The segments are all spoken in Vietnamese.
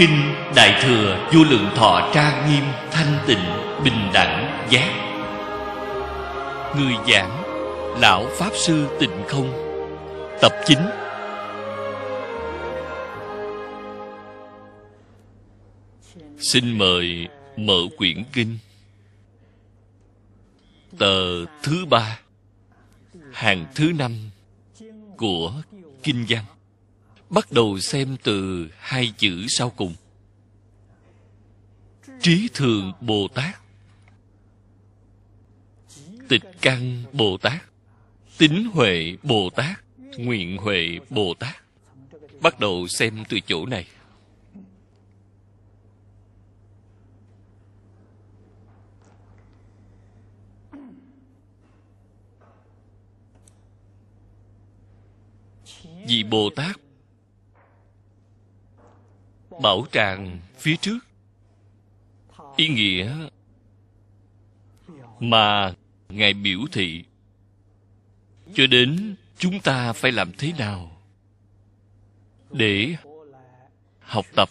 Kinh Đại Thừa Vô Lượng Thọ Tra Nghiêm Thanh Tịnh Bình Đẳng Giác Người giảng Lão Pháp Sư Tịnh Không Tập 9 Xin mời mở quyển kinh Tờ thứ ba Hàng thứ năm Của Kinh Văn bắt đầu xem từ hai chữ sau cùng trí thường bồ tát tịch căn bồ tát tín huệ bồ tát nguyện huệ bồ tát bắt đầu xem từ chỗ này vì bồ tát bảo tràng phía trước ý nghĩa mà ngài biểu thị cho đến chúng ta phải làm thế nào để học tập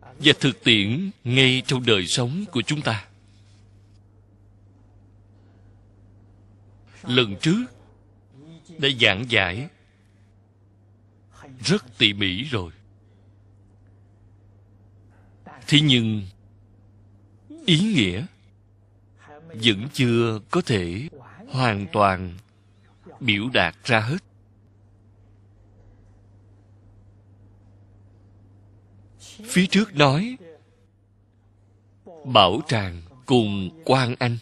và thực tiễn ngay trong đời sống của chúng ta lần trước đã giảng giải rất tỉ mỉ rồi thế nhưng ý nghĩa vẫn chưa có thể hoàn toàn biểu đạt ra hết phía trước nói bảo tràng cùng quan anh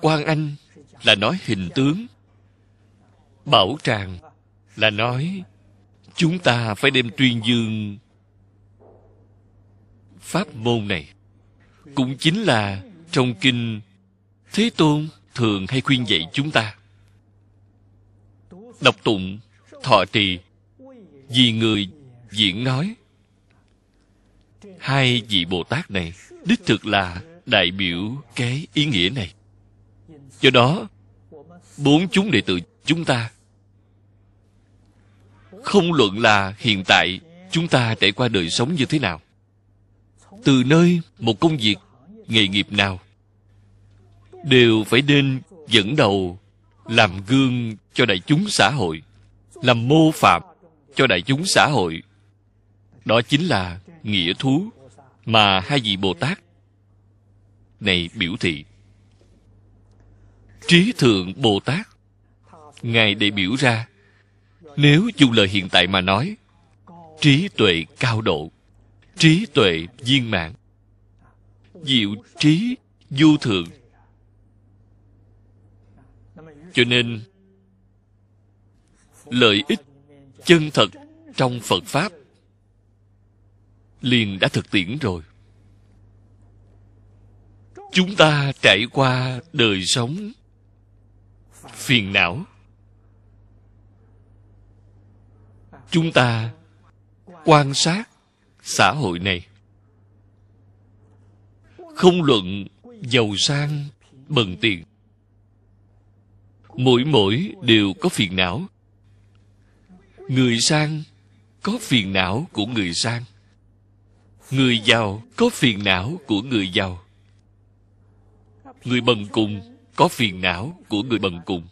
quan anh là nói hình tướng bảo tràng là nói chúng ta phải đem tuyên dương pháp môn này cũng chính là trong kinh thế tôn thường hay khuyên dạy chúng ta đọc tụng thọ trì vì người diễn nói hai vị bồ tát này đích thực là đại biểu cái ý nghĩa này do đó bốn chúng đệ tử chúng ta không luận là hiện tại chúng ta trải qua đời sống như thế nào từ nơi một công việc nghề nghiệp nào đều phải nên dẫn đầu làm gương cho đại chúng xã hội làm mô phạm cho đại chúng xã hội đó chính là nghĩa thú mà hai vị bồ tát này biểu thị trí thượng bồ tát ngài để biểu ra nếu dùng lời hiện tại mà nói trí tuệ cao độ trí tuệ viên mãn diệu trí du thượng cho nên lợi ích chân thật trong phật pháp liền đã thực tiễn rồi chúng ta trải qua đời sống phiền não chúng ta quan sát xã hội này không luận giàu sang bần tiền mỗi mỗi đều có phiền não người sang có phiền não của người sang người giàu có phiền não của người giàu người bần cùng có phiền não của người bần cùng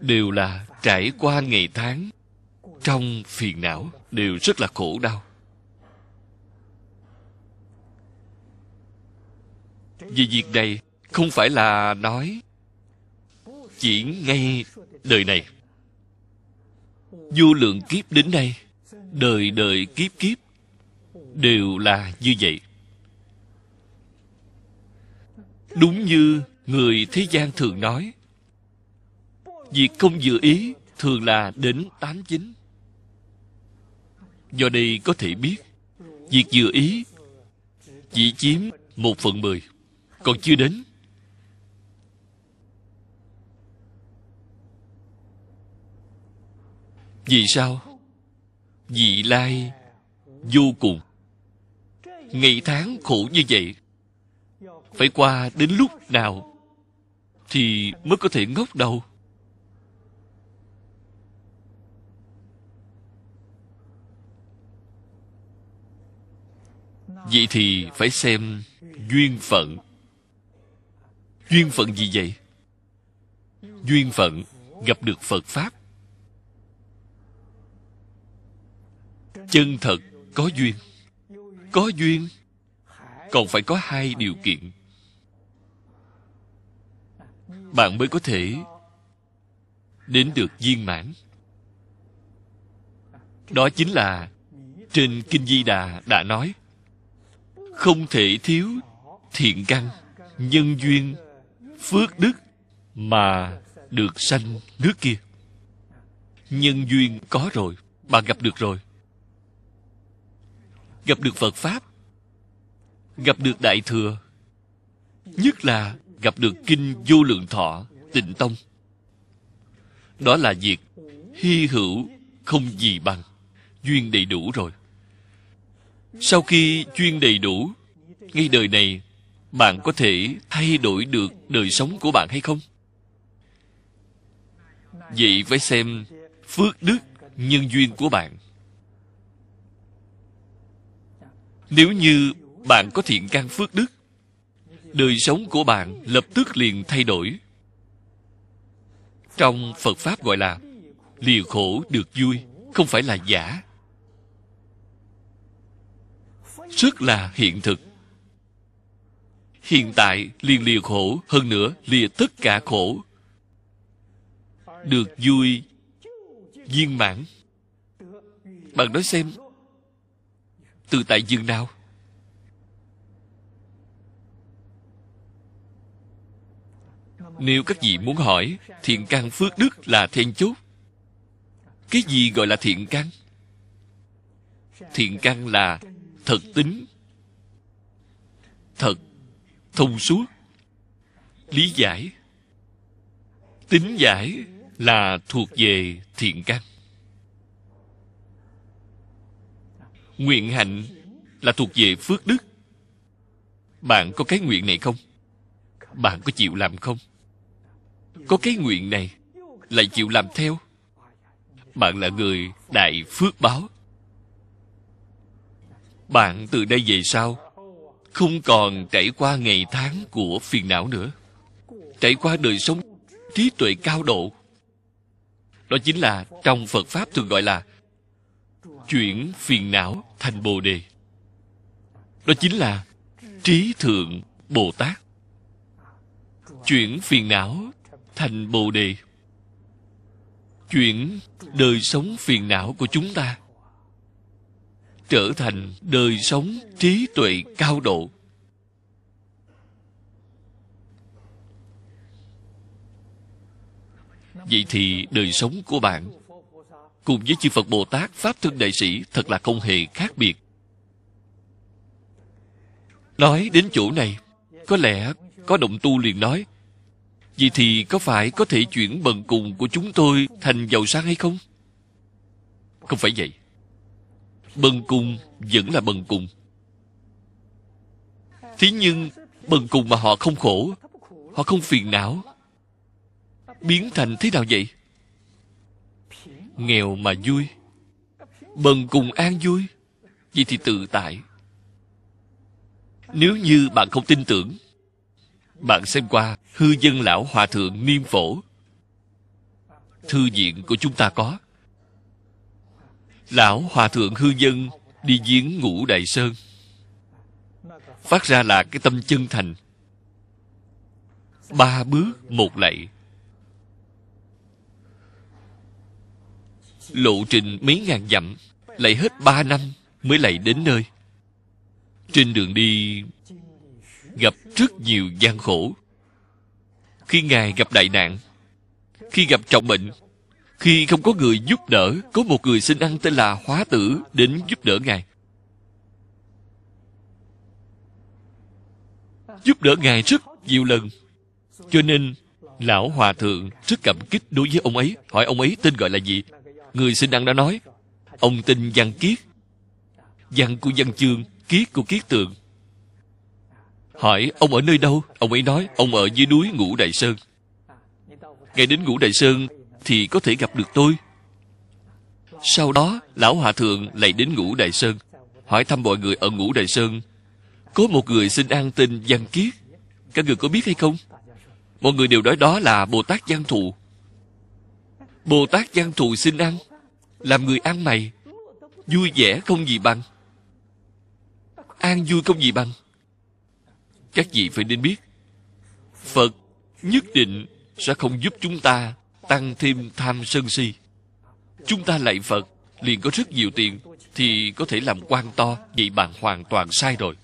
đều là trải qua ngày tháng trong phiền não đều rất là khổ đau Vì việc này không phải là nói chỉ ngay đời này vô lượng kiếp đến nay đời đời kiếp kiếp đều là như vậy đúng như người thế gian thường nói việc không dự ý thường là đến tám chín do đây có thể biết việc vừa ý chỉ chiếm một phần mười còn chưa đến vì sao vị lai vô cùng ngày tháng khổ như vậy phải qua đến lúc nào thì mới có thể ngốc đầu vậy thì phải xem duyên phận duyên phận gì vậy duyên phận gặp được phật pháp chân thật có duyên có duyên còn phải có hai điều kiện bạn mới có thể đến được viên mãn đó chính là trên kinh di đà đã nói không thể thiếu thiện căn nhân duyên phước đức mà được sanh nước kia nhân duyên có rồi bạn gặp được rồi gặp được phật pháp gặp được đại thừa nhất là gặp được kinh vô lượng thọ tịnh tông đó là việc hy hữu không gì bằng duyên đầy đủ rồi sau khi chuyên đầy đủ ngay đời này bạn có thể thay đổi được đời sống của bạn hay không vậy phải xem phước đức nhân duyên của bạn nếu như bạn có thiện căn phước đức đời sống của bạn lập tức liền thay đổi trong phật pháp gọi là lìa khổ được vui không phải là giả rất là hiện thực hiện tại liền lìa khổ hơn nữa lìa tất cả khổ được vui viên mãn bạn nói xem từ tại dương nào nếu các vị muốn hỏi thiện căn phước đức là then chốt cái gì gọi là thiện căn thiện căn là thật tính thật thông suốt lý giải tính giải là thuộc về thiện căn nguyện hạnh là thuộc về phước đức bạn có cái nguyện này không bạn có chịu làm không có cái nguyện này lại chịu làm theo bạn là người đại phước báo bạn từ đây về sau không còn trải qua ngày tháng của phiền não nữa trải qua đời sống trí tuệ cao độ đó chính là trong phật pháp thường gọi là chuyển phiền não thành bồ đề đó chính là trí thượng bồ tát chuyển phiền não thành bồ đề chuyển đời sống phiền não của chúng ta trở thành đời sống trí tuệ cao độ vậy thì đời sống của bạn cùng với chư phật bồ tát pháp thân đại sĩ thật là không hề khác biệt nói đến chỗ này có lẽ có động tu liền nói vậy thì có phải có thể chuyển bần cùng của chúng tôi thành giàu sang hay không không phải vậy bần cùng vẫn là bần cùng thế nhưng bần cùng mà họ không khổ họ không phiền não biến thành thế nào vậy nghèo mà vui bần cùng an vui vậy thì tự tại nếu như bạn không tin tưởng bạn xem qua hư dân lão hòa thượng niêm phổ thư viện của chúng ta có lão hòa thượng hư dân đi giếng ngũ đại sơn phát ra là cái tâm chân thành ba bước một lạy lộ trình mấy ngàn dặm lạy hết ba năm mới lạy đến nơi trên đường đi gặp rất nhiều gian khổ khi ngài gặp đại nạn khi gặp trọng bệnh khi không có người giúp đỡ Có một người xin ăn tên là Hóa Tử Đến giúp đỡ Ngài Giúp đỡ Ngài rất nhiều lần Cho nên Lão Hòa Thượng rất cảm kích đối với ông ấy Hỏi ông ấy tên gọi là gì Người xin ăn đã nói Ông tên Văn Kiết Văn của Văn Chương Kiết của Kiết Tường Hỏi ông ở nơi đâu Ông ấy nói ông ở dưới núi Ngũ Đại Sơn Ngày đến Ngũ Đại Sơn thì có thể gặp được tôi sau đó lão hòa thượng lại đến ngũ đại sơn hỏi thăm mọi người ở ngũ đại sơn có một người xin an tên văn kiết các người có biết hay không mọi người đều nói đó là bồ tát văn thù bồ tát văn thù xin ăn làm người ăn mày vui vẻ không gì bằng an vui không gì bằng các vị phải nên biết phật nhất định sẽ không giúp chúng ta tăng thêm tham sân si chúng ta lạy phật liền có rất nhiều tiền thì có thể làm quan to vậy bạn hoàn toàn sai rồi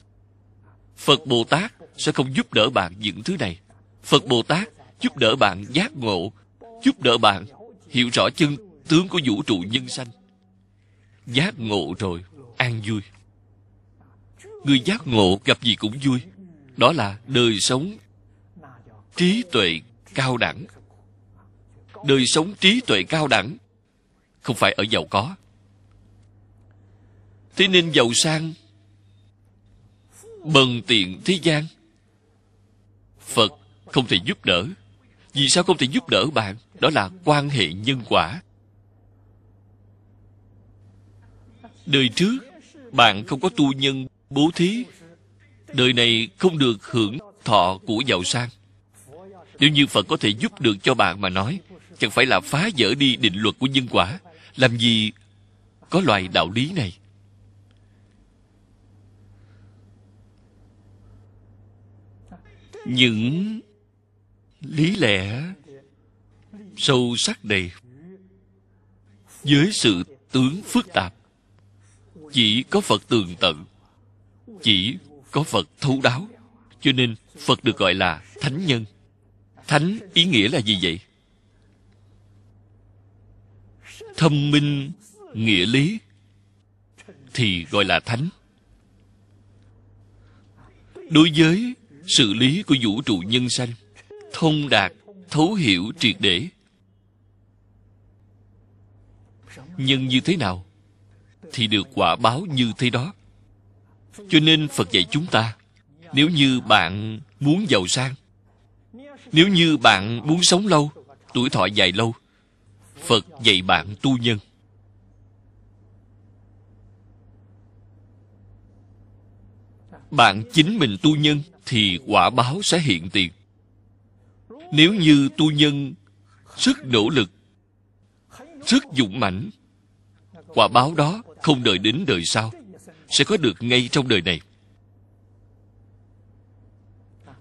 phật bồ tát sẽ không giúp đỡ bạn những thứ này phật bồ tát giúp đỡ bạn giác ngộ giúp đỡ bạn hiểu rõ chân tướng của vũ trụ nhân sanh giác ngộ rồi an vui người giác ngộ gặp gì cũng vui đó là đời sống trí tuệ cao đẳng đời sống trí tuệ cao đẳng không phải ở giàu có thế nên giàu sang bần tiện thế gian phật không thể giúp đỡ vì sao không thể giúp đỡ bạn đó là quan hệ nhân quả đời trước bạn không có tu nhân bố thí đời này không được hưởng thọ của giàu sang nếu như phật có thể giúp được cho bạn mà nói chẳng phải là phá vỡ đi định luật của nhân quả làm gì có loại đạo lý này những lý lẽ sâu sắc này với sự tướng phức tạp chỉ có phật tường tận chỉ có phật thấu đáo cho nên phật được gọi là thánh nhân thánh ý nghĩa là gì vậy thông minh nghĩa lý thì gọi là thánh đối với sự lý của vũ trụ nhân sanh thông đạt thấu hiểu triệt để nhân như thế nào thì được quả báo như thế đó cho nên phật dạy chúng ta nếu như bạn muốn giàu sang nếu như bạn muốn sống lâu tuổi thọ dài lâu phật dạy bạn tu nhân bạn chính mình tu nhân thì quả báo sẽ hiện tiền nếu như tu nhân rất nỗ lực rất dũng mãnh quả báo đó không đợi đến đời sau sẽ có được ngay trong đời này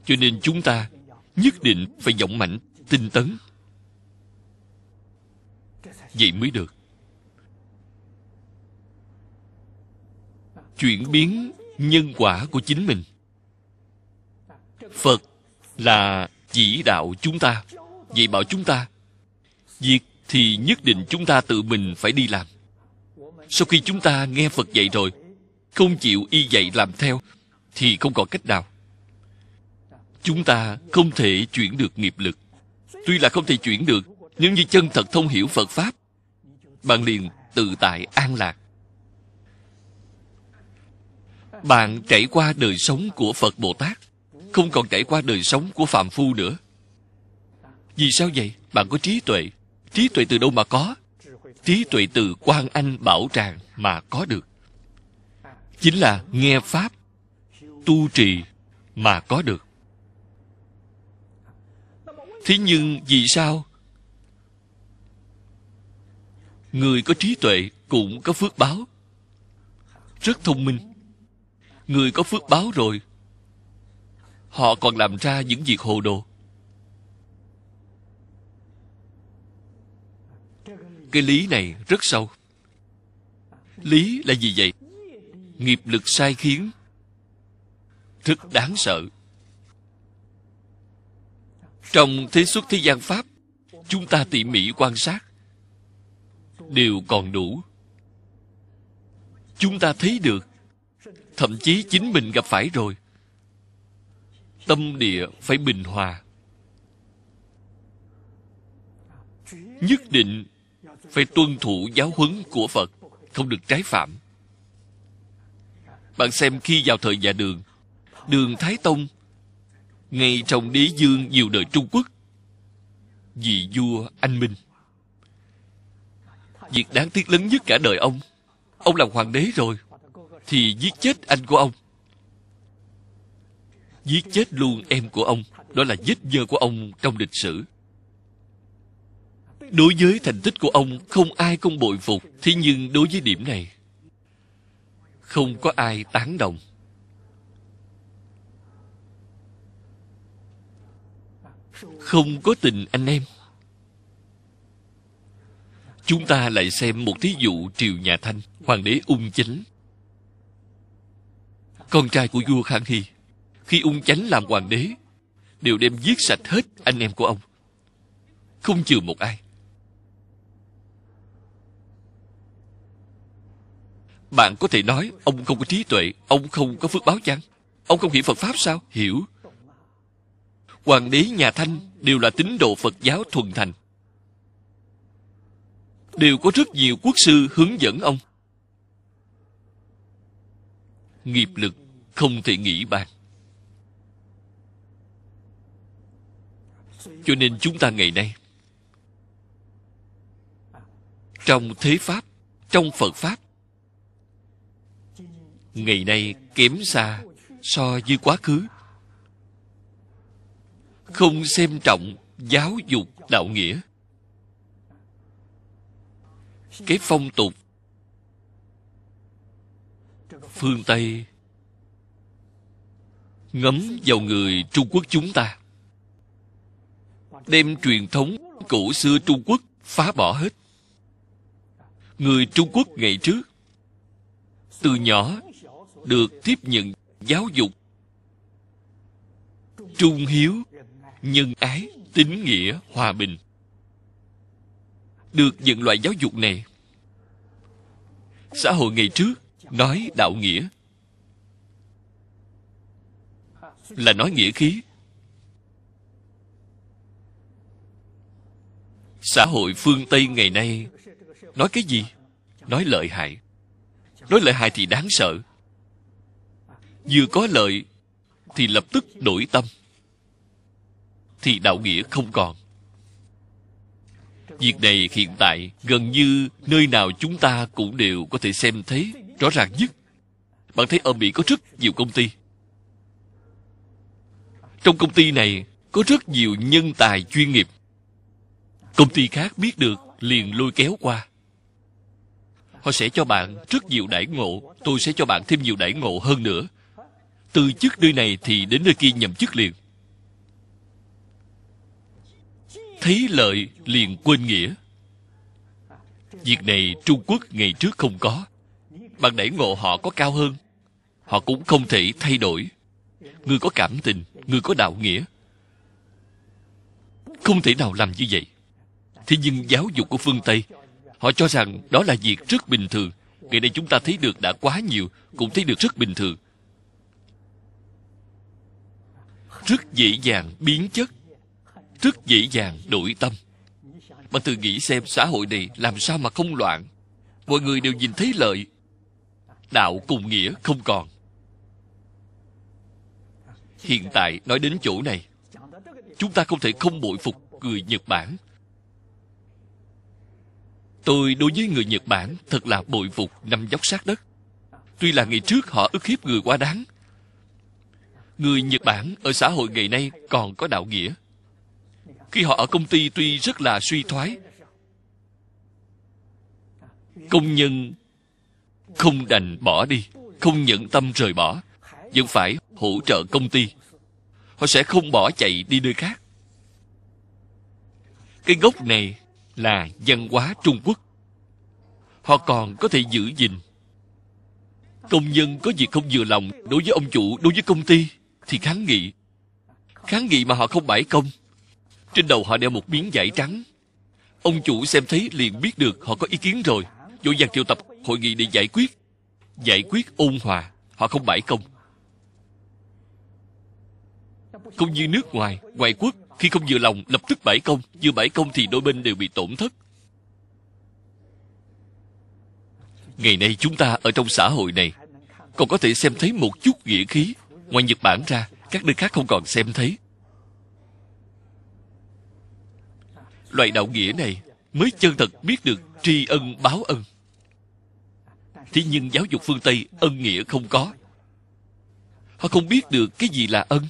cho nên chúng ta nhất định phải dũng mạnh tinh tấn vậy mới được chuyển biến nhân quả của chính mình phật là chỉ đạo chúng ta dạy bảo chúng ta việc thì nhất định chúng ta tự mình phải đi làm sau khi chúng ta nghe phật dạy rồi không chịu y dạy làm theo thì không còn cách nào chúng ta không thể chuyển được nghiệp lực tuy là không thể chuyển được nếu như chân thật thông hiểu phật pháp bạn liền tự tại an lạc bạn trải qua đời sống của phật bồ tát không còn trải qua đời sống của phạm phu nữa vì sao vậy bạn có trí tuệ trí tuệ từ đâu mà có trí tuệ từ quan anh bảo tràng mà có được chính là nghe pháp tu trì mà có được thế nhưng vì sao người có trí tuệ cũng có phước báo rất thông minh người có phước báo rồi họ còn làm ra những việc hồ đồ cái lý này rất sâu lý là gì vậy nghiệp lực sai khiến rất đáng sợ trong thế xuất thế gian pháp chúng ta tỉ mỉ quan sát đều còn đủ chúng ta thấy được thậm chí chính mình gặp phải rồi tâm địa phải bình hòa nhất định phải tuân thủ giáo huấn của phật không được trái phạm bạn xem khi vào thời nhà dạ đường đường thái tông ngay trong đế dương nhiều đời trung quốc vì vua anh minh Việc đáng tiếc lớn nhất cả đời ông Ông làm hoàng đế rồi Thì giết chết anh của ông Giết chết luôn em của ông Đó là vết nhơ của ông trong lịch sử Đối với thành tích của ông Không ai không bội phục Thế nhưng đối với điểm này Không có ai tán đồng Không có tình anh em chúng ta lại xem một thí dụ triều nhà thanh hoàng đế ung chánh con trai của vua khang hy khi ung chánh làm hoàng đế đều đem giết sạch hết anh em của ông không chừa một ai bạn có thể nói ông không có trí tuệ ông không có phước báo chăng ông không hiểu phật pháp sao hiểu hoàng đế nhà thanh đều là tín đồ phật giáo thuần thành đều có rất nhiều quốc sư hướng dẫn ông nghiệp lực không thể nghĩ bàn cho nên chúng ta ngày nay trong thế pháp trong phật pháp ngày nay kém xa so với quá khứ không xem trọng giáo dục đạo nghĩa cái phong tục phương tây ngấm vào người trung quốc chúng ta đem truyền thống cổ xưa trung quốc phá bỏ hết người trung quốc ngày trước từ nhỏ được tiếp nhận giáo dục trung hiếu nhân ái tín nghĩa hòa bình được nhận loại giáo dục này xã hội ngày trước nói đạo nghĩa là nói nghĩa khí xã hội phương tây ngày nay nói cái gì nói lợi hại nói lợi hại thì đáng sợ vừa có lợi thì lập tức đổi tâm thì đạo nghĩa không còn Việc này hiện tại gần như nơi nào chúng ta cũng đều có thể xem thấy rõ ràng nhất. Bạn thấy ở Mỹ có rất nhiều công ty. Trong công ty này có rất nhiều nhân tài chuyên nghiệp. Công ty khác biết được liền lôi kéo qua. Họ sẽ cho bạn rất nhiều đãi ngộ, tôi sẽ cho bạn thêm nhiều đãi ngộ hơn nữa. Từ chức nơi này thì đến nơi kia nhậm chức liền. thấy lợi liền quên nghĩa việc này trung quốc ngày trước không có bằng đẩy ngộ họ có cao hơn họ cũng không thể thay đổi người có cảm tình người có đạo nghĩa không thể nào làm như vậy thế nhưng giáo dục của phương tây họ cho rằng đó là việc rất bình thường ngày nay chúng ta thấy được đã quá nhiều cũng thấy được rất bình thường rất dễ dàng biến chất rất dễ dàng đổi tâm bạn tự nghĩ xem xã hội này làm sao mà không loạn mọi người đều nhìn thấy lợi đạo cùng nghĩa không còn hiện tại nói đến chỗ này chúng ta không thể không bội phục người nhật bản tôi đối với người nhật bản thật là bội phục năm dốc sát đất tuy là ngày trước họ ức hiếp người quá đáng người nhật bản ở xã hội ngày nay còn có đạo nghĩa khi họ ở công ty tuy rất là suy thoái công nhân không đành bỏ đi không nhận tâm rời bỏ vẫn phải hỗ trợ công ty họ sẽ không bỏ chạy đi nơi khác cái gốc này là văn hóa trung quốc họ còn có thể giữ gìn công nhân có việc không vừa lòng đối với ông chủ đối với công ty thì kháng nghị kháng nghị mà họ không bãi công trên đầu họ đeo một miếng vải trắng Ông chủ xem thấy liền biết được họ có ý kiến rồi Vội vàng triệu tập hội nghị để giải quyết Giải quyết ôn hòa Họ không bãi công Không như nước ngoài, ngoại quốc Khi không vừa lòng lập tức bãi công Vừa bãi công thì đôi bên đều bị tổn thất Ngày nay chúng ta ở trong xã hội này Còn có thể xem thấy một chút nghĩa khí Ngoài Nhật Bản ra Các nơi khác không còn xem thấy loại đạo nghĩa này mới chân thật biết được tri ân báo ân thế nhưng giáo dục phương tây ân nghĩa không có họ không biết được cái gì là ân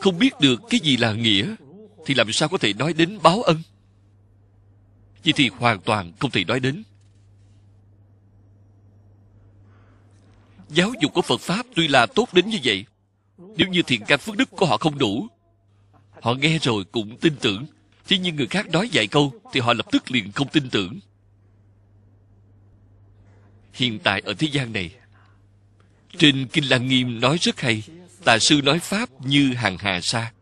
không biết được cái gì là nghĩa thì làm sao có thể nói đến báo ân vậy thì hoàn toàn không thể nói đến giáo dục của phật pháp tuy là tốt đến như vậy nếu như thiện căn phước đức của họ không đủ Họ nghe rồi cũng tin tưởng. Thế nhưng người khác nói vài câu thì họ lập tức liền không tin tưởng. Hiện tại ở thế gian này, trên Kinh Lăng Nghiêm nói rất hay, tà sư nói Pháp như hàng hà sa.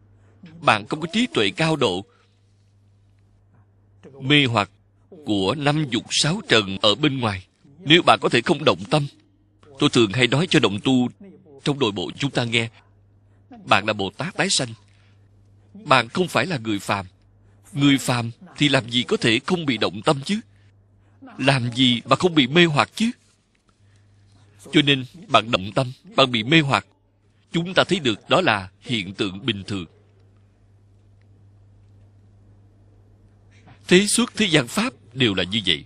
Bạn không có trí tuệ cao độ, mê hoặc của năm dục sáu trần ở bên ngoài. Nếu bạn có thể không động tâm, tôi thường hay nói cho động tu trong đội bộ chúng ta nghe, bạn là Bồ Tát tái sanh bạn không phải là người phàm người phàm thì làm gì có thể không bị động tâm chứ làm gì mà không bị mê hoặc chứ cho nên bạn động tâm bạn bị mê hoặc chúng ta thấy được đó là hiện tượng bình thường thế suốt thế gian pháp đều là như vậy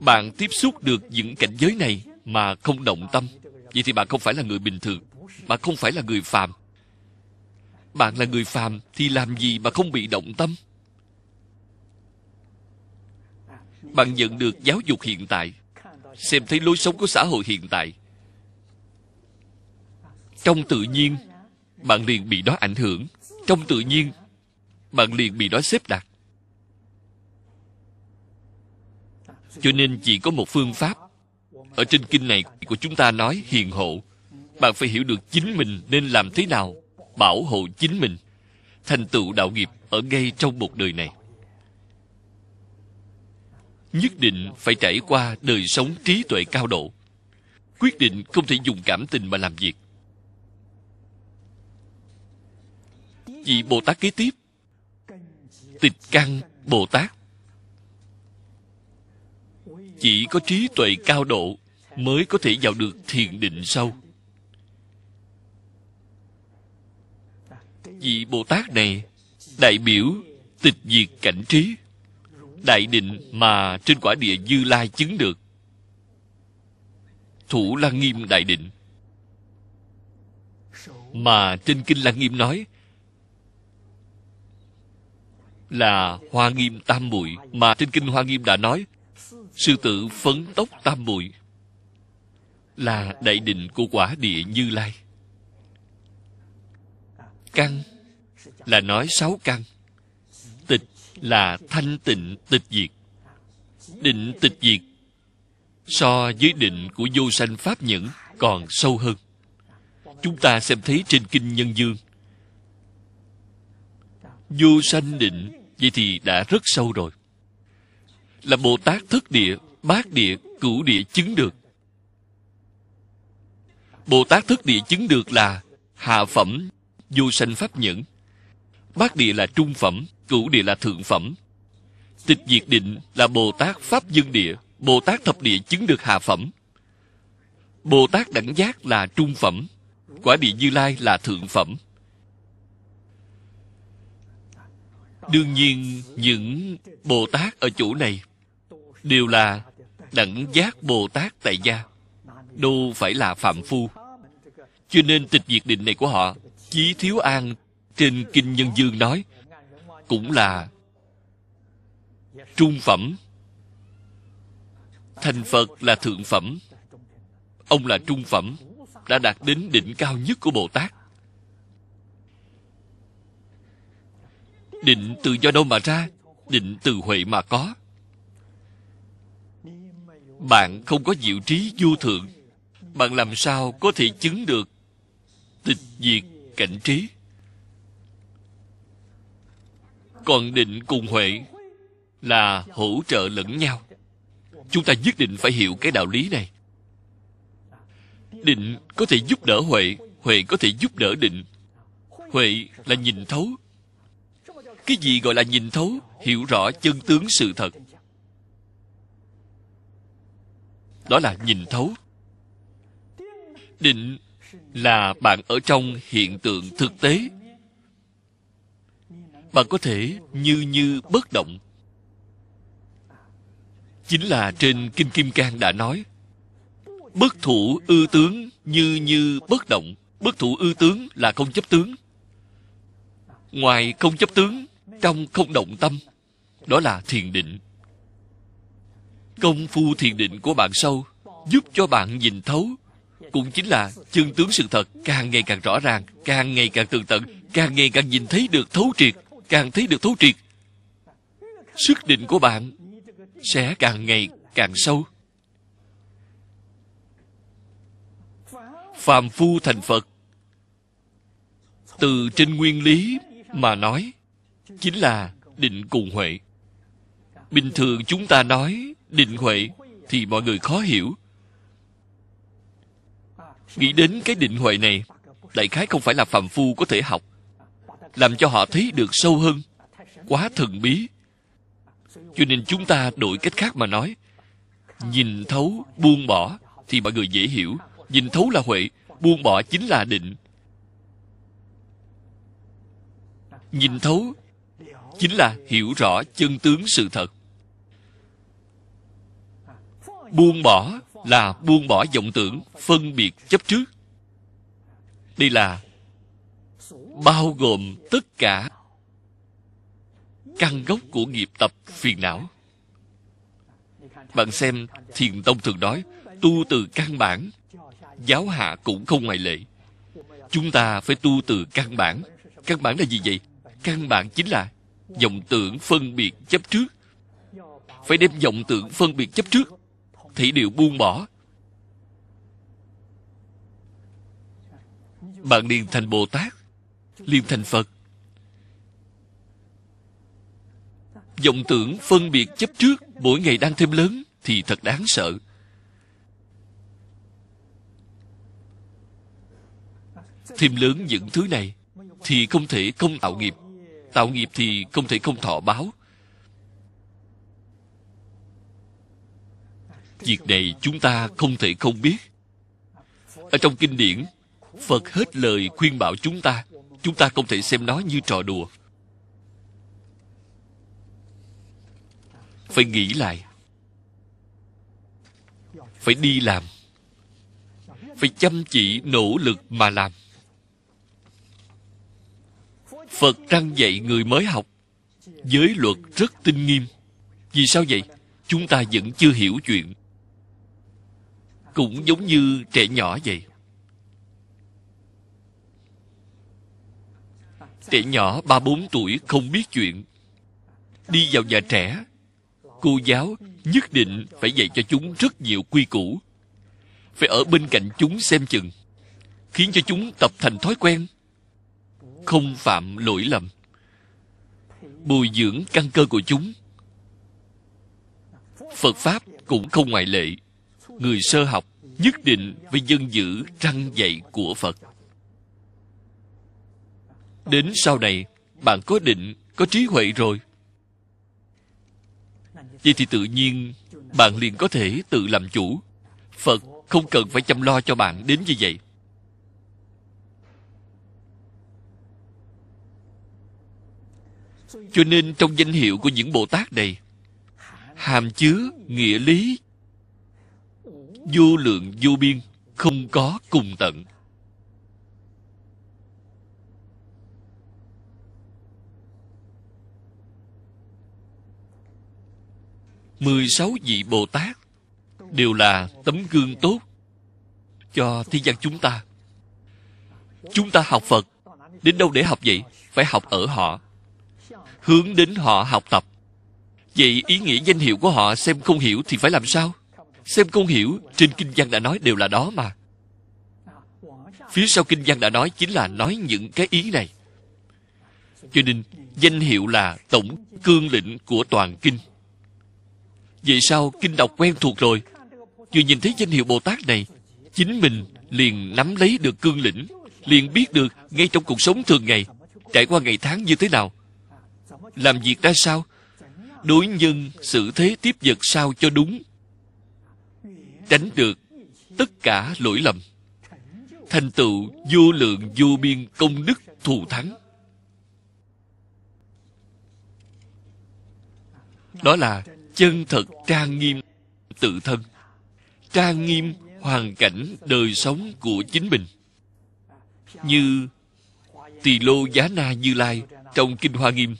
bạn tiếp xúc được những cảnh giới này mà không động tâm vậy thì bạn không phải là người bình thường bạn không phải là người phàm bạn là người phàm thì làm gì mà không bị động tâm bạn nhận được giáo dục hiện tại xem thấy lối sống của xã hội hiện tại trong tự nhiên bạn liền bị đó ảnh hưởng trong tự nhiên bạn liền bị đó xếp đặt cho nên chỉ có một phương pháp ở trên kinh này của chúng ta nói hiền hộ bạn phải hiểu được chính mình nên làm thế nào bảo hộ chính mình thành tựu đạo nghiệp ở ngay trong một đời này nhất định phải trải qua đời sống trí tuệ cao độ quyết định không thể dùng cảm tình mà làm việc vị bồ tát kế tiếp tịch căn bồ tát chỉ có trí tuệ cao độ mới có thể vào được thiền định sâu vị Bồ Tát này đại biểu tịch diệt cảnh trí đại định mà trên quả địa Như Lai chứng được thủ lăng nghiêm đại định mà trên kinh lăng nghiêm nói là hoa nghiêm tam bụi mà trên kinh hoa nghiêm đã nói sư tử phấn tốc tam bụi là đại định của quả địa như lai căn là nói sáu căn tịch là thanh tịnh tịch diệt định tịch diệt so với định của vô sanh pháp nhẫn còn sâu hơn chúng ta xem thấy trên kinh nhân dương vô sanh định vậy thì đã rất sâu rồi là bồ tát thất địa bát địa cửu địa chứng được bồ tát thất địa chứng được là hạ phẩm vô sanh pháp nhẫn bát địa là trung phẩm cửu địa là thượng phẩm tịch diệt định là bồ tát pháp dương địa bồ tát thập địa chứng được hạ phẩm bồ tát đẳng giác là trung phẩm quả địa như lai là thượng phẩm đương nhiên những bồ tát ở chỗ này đều là đẳng giác bồ tát tại gia đâu phải là phạm phu cho nên tịch diệt định này của họ chí thiếu an trên kinh nhân dương nói cũng là trung phẩm thành phật là thượng phẩm ông là trung phẩm đã đạt đến đỉnh cao nhất của bồ tát định từ do đâu mà ra định từ huệ mà có bạn không có diệu trí vô thượng bạn làm sao có thể chứng được tịch diệt cảnh trí còn định cùng huệ là hỗ trợ lẫn nhau chúng ta nhất định phải hiểu cái đạo lý này định có thể giúp đỡ huệ huệ có thể giúp đỡ định huệ là nhìn thấu cái gì gọi là nhìn thấu hiểu rõ chân tướng sự thật đó là nhìn thấu định là bạn ở trong hiện tượng thực tế bạn có thể như như bất động chính là trên kinh kim cang đã nói bất thủ ư tướng như như bất động bất thủ ư tướng là không chấp tướng ngoài không chấp tướng trong không động tâm đó là thiền định công phu thiền định của bạn sâu giúp cho bạn nhìn thấu cũng chính là chân tướng sự thật càng ngày càng rõ ràng càng ngày càng tường tận càng ngày càng nhìn thấy được thấu triệt càng thấy được thấu triệt sức định của bạn sẽ càng ngày càng sâu phàm phu thành phật từ trên nguyên lý mà nói chính là định cùng huệ bình thường chúng ta nói định huệ thì mọi người khó hiểu nghĩ đến cái định huệ này đại khái không phải là phàm phu có thể học làm cho họ thấy được sâu hơn quá thần bí cho nên chúng ta đổi cách khác mà nói nhìn thấu buông bỏ thì mọi người dễ hiểu nhìn thấu là huệ buông bỏ chính là định nhìn thấu chính là hiểu rõ chân tướng sự thật buông bỏ là buông bỏ vọng tưởng phân biệt chấp trước đây là bao gồm tất cả căn gốc của nghiệp tập phiền não bạn xem thiền tông thường nói tu từ căn bản giáo hạ cũng không ngoại lệ chúng ta phải tu từ căn bản căn bản là gì vậy căn bản chính là vọng tưởng phân biệt chấp trước phải đem vọng tưởng phân biệt chấp trước thị điều buông bỏ bạn liền thành bồ tát liền thành phật vọng tưởng phân biệt chấp trước mỗi ngày đang thêm lớn thì thật đáng sợ thêm lớn những thứ này thì không thể không tạo nghiệp tạo nghiệp thì không thể không thọ báo việc này chúng ta không thể không biết ở trong kinh điển phật hết lời khuyên bảo chúng ta chúng ta không thể xem nó như trò đùa phải nghĩ lại phải đi làm phải chăm chỉ nỗ lực mà làm phật răng dạy người mới học giới luật rất tinh nghiêm vì sao vậy chúng ta vẫn chưa hiểu chuyện cũng giống như trẻ nhỏ vậy Trẻ nhỏ 3-4 tuổi không biết chuyện Đi vào nhà trẻ Cô giáo nhất định phải dạy cho chúng rất nhiều quy củ Phải ở bên cạnh chúng xem chừng Khiến cho chúng tập thành thói quen Không phạm lỗi lầm Bồi dưỡng căn cơ của chúng Phật Pháp cũng không ngoại lệ Người sơ học nhất định phải dân giữ răng dạy của Phật đến sau này bạn có định có trí huệ rồi vậy thì tự nhiên bạn liền có thể tự làm chủ phật không cần phải chăm lo cho bạn đến như vậy cho nên trong danh hiệu của những bồ tát này hàm chứa nghĩa lý vô lượng vô biên không có cùng tận 16 vị Bồ Tát đều là tấm gương tốt cho thế gian chúng ta. Chúng ta học Phật, đến đâu để học vậy? Phải học ở họ. Hướng đến họ học tập. Vậy ý nghĩa danh hiệu của họ xem không hiểu thì phải làm sao? Xem không hiểu, trên kinh văn đã nói đều là đó mà. Phía sau kinh văn đã nói chính là nói những cái ý này. Cho nên, danh hiệu là tổng cương lĩnh của toàn kinh. Vậy sao kinh đọc quen thuộc rồi Vừa nhìn thấy danh hiệu Bồ Tát này Chính mình liền nắm lấy được cương lĩnh Liền biết được ngay trong cuộc sống thường ngày Trải qua ngày tháng như thế nào Làm việc ra sao Đối nhân sự thế tiếp vật sao cho đúng Tránh được tất cả lỗi lầm Thành tựu vô lượng vô biên công đức thù thắng Đó là chân thật trang nghiêm tự thân trang nghiêm hoàn cảnh đời sống của chính mình như tỳ lô giá na như lai trong kinh hoa nghiêm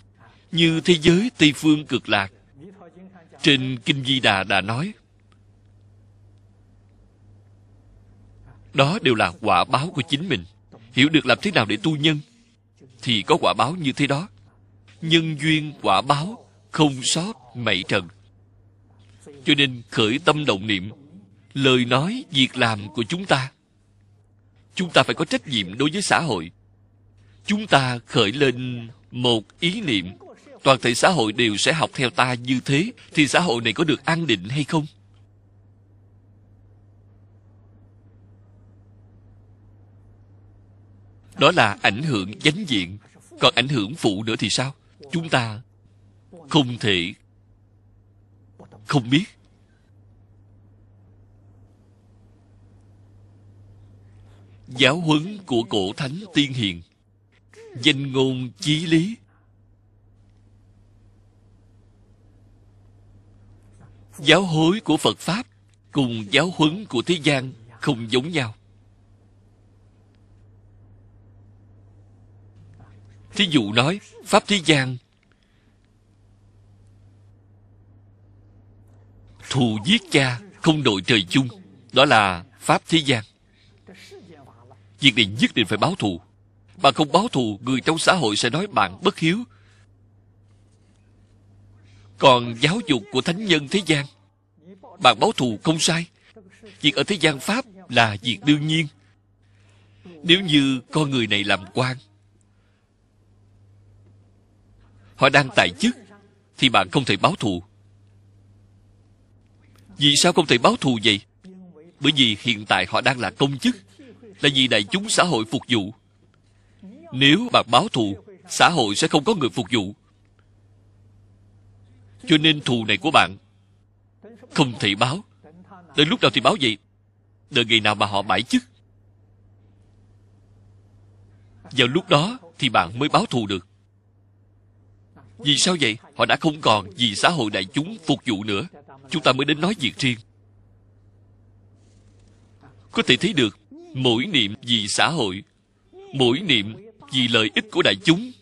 như thế giới tây phương cực lạc trên kinh di đà đã nói đó đều là quả báo của chính mình hiểu được làm thế nào để tu nhân thì có quả báo như thế đó nhân duyên quả báo không sót mảy trần cho nên khởi tâm động niệm lời nói việc làm của chúng ta chúng ta phải có trách nhiệm đối với xã hội chúng ta khởi lên một ý niệm toàn thể xã hội đều sẽ học theo ta như thế thì xã hội này có được an định hay không đó là ảnh hưởng chánh diện còn ảnh hưởng phụ nữa thì sao chúng ta không thể không biết giáo huấn của cổ thánh tiên hiền danh ngôn chí lý giáo hối của phật pháp cùng giáo huấn của thế gian không giống nhau thí dụ nói pháp thế gian thù giết cha không đội trời chung đó là pháp thế gian việc này nhất định phải báo thù mà không báo thù người trong xã hội sẽ nói bạn bất hiếu còn giáo dục của thánh nhân thế gian bạn báo thù không sai việc ở thế gian pháp là việc đương nhiên nếu như con người này làm quan họ đang tại chức thì bạn không thể báo thù vì sao không thể báo thù vậy? Bởi vì hiện tại họ đang là công chức Là vì đại chúng xã hội phục vụ Nếu bạn báo thù Xã hội sẽ không có người phục vụ Cho nên thù này của bạn Không thể báo Đến lúc nào thì báo vậy Đợi ngày nào mà họ bãi chức Vào lúc đó thì bạn mới báo thù được vì sao vậy? Họ đã không còn vì xã hội đại chúng phục vụ nữa chúng ta mới đến nói việc riêng có thể thấy được mỗi niệm vì xã hội mỗi niệm vì lợi ích của đại chúng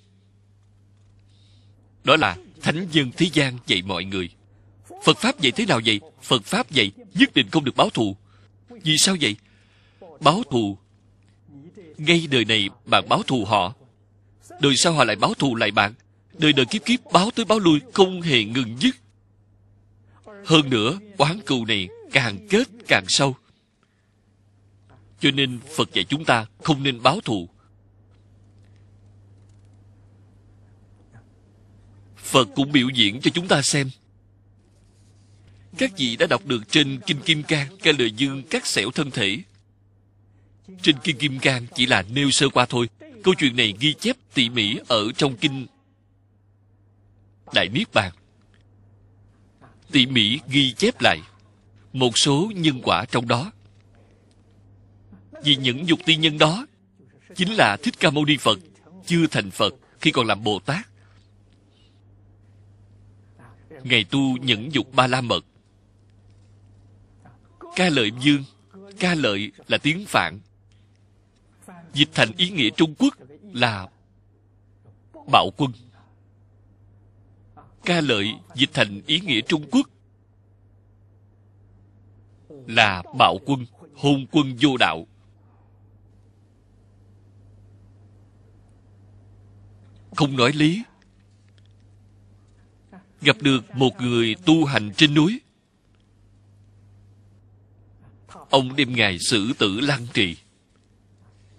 đó là thánh dân thế gian dạy mọi người phật pháp dạy thế nào vậy phật pháp dạy nhất định không được báo thù vì sao vậy báo thù ngay đời này bạn báo thù họ đời sau họ lại báo thù lại bạn đời đời kiếp kiếp báo tới báo lui không hề ngừng dứt hơn nữa, oán cừu này càng kết càng sâu. Cho nên Phật dạy chúng ta không nên báo thù. Phật cũng biểu diễn cho chúng ta xem. Các vị đã đọc được trên Kinh Kim Cang ca lời dương các xẻo thân thể. Trên Kinh Kim Cang chỉ là nêu sơ qua thôi. Câu chuyện này ghi chép tỉ mỉ ở trong Kinh Đại Niết Bàn tỉ mỉ ghi chép lại một số nhân quả trong đó vì những dục tiên nhân đó chính là thích ca mâu ni phật chưa thành phật khi còn làm bồ tát ngày tu những dục ba la mật ca lợi dương ca lợi là tiếng phạn dịch thành ý nghĩa trung quốc là bạo quân ca lợi dịch thành ý nghĩa trung quốc là bạo quân hôn quân vô đạo không nói lý gặp được một người tu hành trên núi ông đem ngài xử tử lăng trì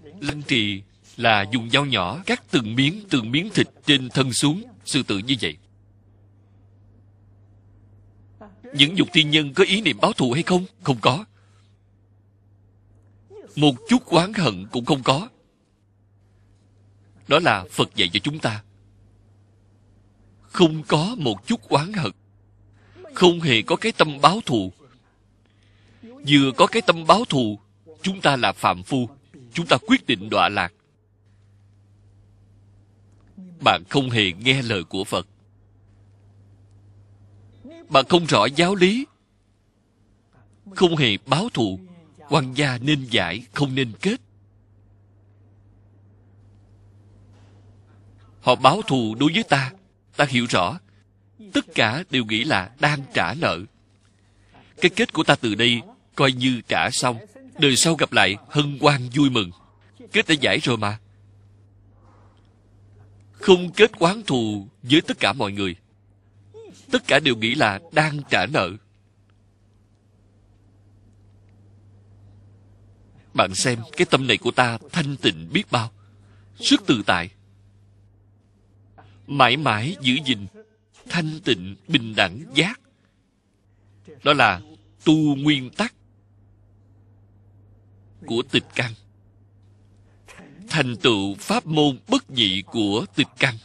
lăng trì là dùng dao nhỏ cắt từng miếng từng miếng thịt trên thân xuống sư tử như vậy những dục tiên nhân có ý niệm báo thù hay không không có một chút oán hận cũng không có đó là phật dạy cho chúng ta không có một chút oán hận không hề có cái tâm báo thù vừa có cái tâm báo thù chúng ta là phạm phu chúng ta quyết định đọa lạc bạn không hề nghe lời của phật bạn không rõ giáo lý không hề báo thù quan gia nên giải không nên kết họ báo thù đối với ta ta hiểu rõ tất cả đều nghĩ là đang trả nợ cái kết của ta từ đây coi như trả xong đời sau gặp lại hân hoan vui mừng kết đã giải rồi mà không kết quán thù với tất cả mọi người tất cả đều nghĩ là đang trả nợ bạn xem cái tâm này của ta thanh tịnh biết bao sức tự tại mãi mãi giữ gìn thanh tịnh bình đẳng giác đó là tu nguyên tắc của tịch căn thành tựu pháp môn bất nhị của tịch căn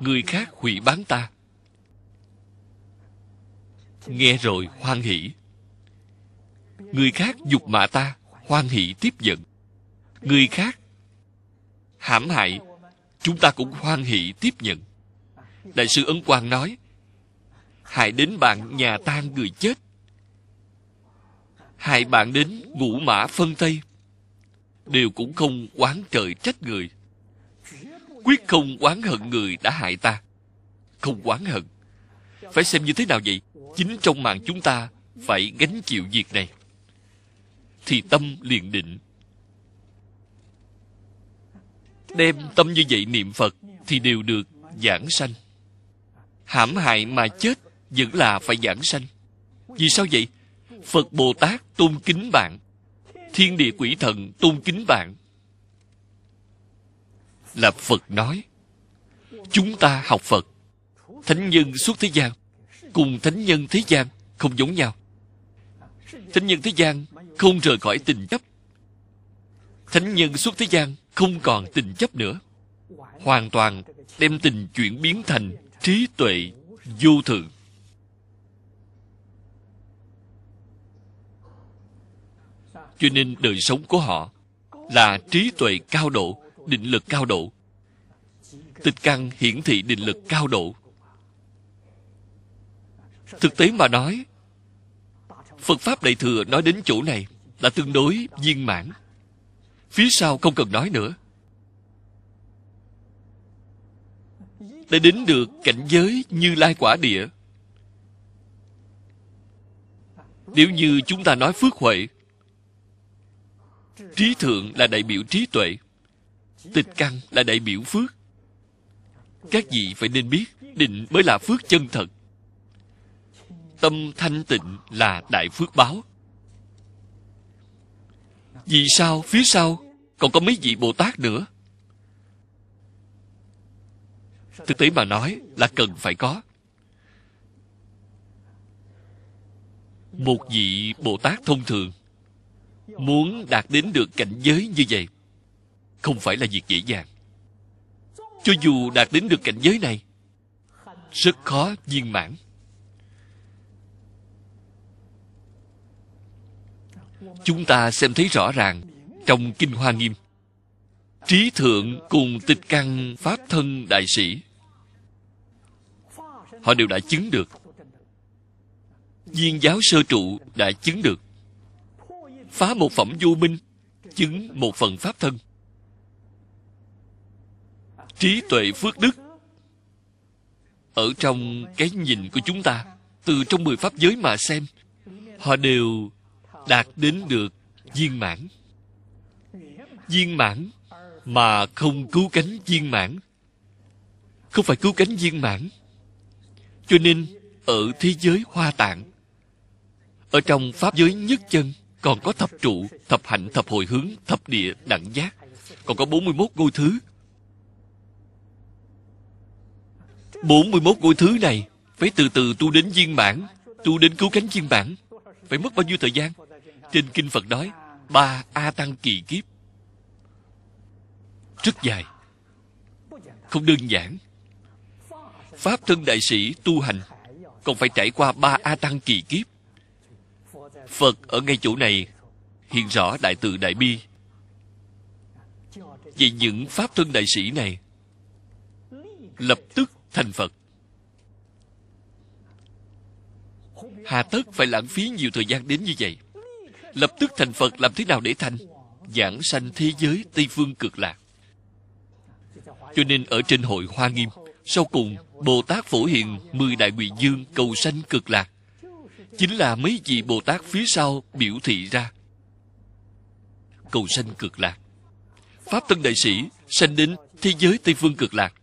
người khác hủy bán ta nghe rồi hoan hỷ người khác dục mạ ta hoan hỷ tiếp nhận người khác hãm hại chúng ta cũng hoan hỷ tiếp nhận đại sư ấn quang nói hại đến bạn nhà tan người chết hại bạn đến ngũ mã phân tây đều cũng không oán trời trách người quyết không oán hận người đã hại ta không oán hận phải xem như thế nào vậy chính trong mạng chúng ta phải gánh chịu việc này thì tâm liền định đem tâm như vậy niệm phật thì đều được giảng sanh hãm hại mà chết vẫn là phải giảng sanh vì sao vậy phật bồ tát tôn kính bạn thiên địa quỷ thần tôn kính bạn là phật nói chúng ta học phật thánh nhân suốt thế gian cùng thánh nhân thế gian không giống nhau thánh nhân thế gian không rời khỏi tình chấp thánh nhân suốt thế gian không còn tình chấp nữa hoàn toàn đem tình chuyển biến thành trí tuệ vô thượng cho nên đời sống của họ là trí tuệ cao độ định lực cao độ tịch căn hiển thị định lực cao độ thực tế mà nói phật pháp đại thừa nói đến chỗ này là tương đối viên mãn phía sau không cần nói nữa để đến được cảnh giới như lai quả địa nếu như chúng ta nói phước huệ trí thượng là đại biểu trí tuệ tịch căn là đại biểu phước các vị phải nên biết định mới là phước chân thật tâm thanh tịnh là đại phước báo vì sao phía sau còn có mấy vị bồ tát nữa thực tế mà nói là cần phải có một vị bồ tát thông thường muốn đạt đến được cảnh giới như vậy không phải là việc dễ dàng cho dù đạt đến được cảnh giới này rất khó viên mãn chúng ta xem thấy rõ ràng trong kinh hoa nghiêm trí thượng cùng tịch căn pháp thân đại sĩ họ đều đã chứng được viên giáo sơ trụ đã chứng được phá một phẩm vô minh chứng một phần pháp thân trí tuệ phước đức ở trong cái nhìn của chúng ta từ trong mười pháp giới mà xem họ đều đạt đến được viên mãn viên mãn mà không cứu cánh viên mãn không phải cứu cánh viên mãn cho nên ở thế giới hoa tạng ở trong pháp giới nhất chân còn có thập trụ thập hạnh thập hồi hướng thập địa đẳng giác còn có 41 ngôi thứ 41 ngôi thứ này Phải từ từ tu đến viên mãn Tu đến cứu cánh viên mãn Phải mất bao nhiêu thời gian Trên Kinh Phật nói Ba A Tăng kỳ kiếp Rất dài Không đơn giản Pháp thân đại sĩ tu hành Còn phải trải qua ba A Tăng kỳ kiếp Phật ở ngay chỗ này Hiện rõ Đại Từ Đại Bi Vì những Pháp thân đại sĩ này Lập tức thành phật hà tất phải lãng phí nhiều thời gian đến như vậy lập tức thành phật làm thế nào để thành giảng sanh thế giới tây phương cực lạc cho nên ở trên hội hoa nghiêm sau cùng bồ tát phổ hiện mười đại nguyện dương cầu sanh cực lạc chính là mấy vị bồ tát phía sau biểu thị ra cầu sanh cực lạc pháp tân đại sĩ sanh đến thế giới tây phương cực lạc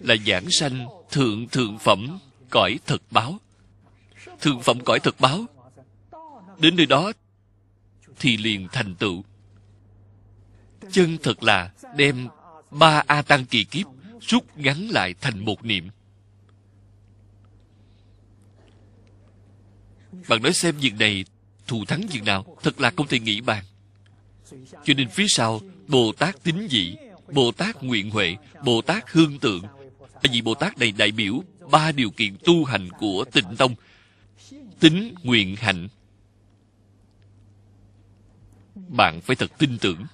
là giảng sanh thượng thượng phẩm cõi thật báo thượng phẩm cõi thật báo đến nơi đó thì liền thành tựu chân thật là đem ba a tăng kỳ kiếp rút ngắn lại thành một niệm bạn nói xem việc này thù thắng việc nào thật là không thể nghĩ bàn cho nên phía sau bồ tát tín dị bồ tát nguyện huệ bồ tát hương tượng Tại vì Bồ Tát này đại biểu ba điều kiện tu hành của tịnh tông. Tính nguyện hạnh. Bạn phải thật tin tưởng.